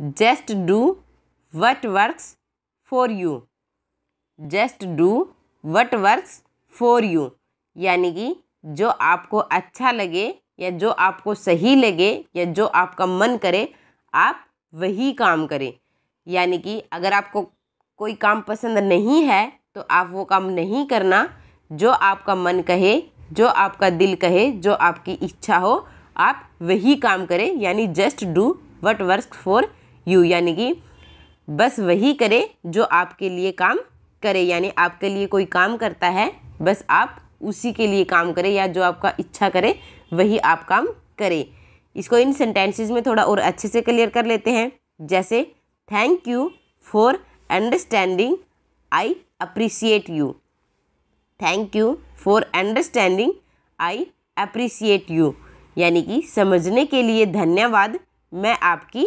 just do what works for you just do what works for you यानी कि जो आपको अच्छा लगे या जो आपको सही लगे या जो आपका मन करे आप वही काम करें यानी कि अगर आपको कोई काम पसंद नहीं है तो आप वो काम नहीं करना जो आपका मन कहे जो आपका दिल कहे जो आपकी इच्छा हो आप वही काम करें यानी just do what work for you यानी कि बस वही करे जो आपके लिए काम करे यानी आपके लिए कोई काम करता है बस आप उसी के लिए काम करें या जो आपका इच्छा करे वही आप काम करें इसको इन सेंटेंसेस में थोड़ा और अच्छे से क्लियर कर लेते हैं जैसे thank you for understanding I appreciate you thank you for understanding I appreciate you यानी कि समझने के लिए धन्यवाद मैं आपकी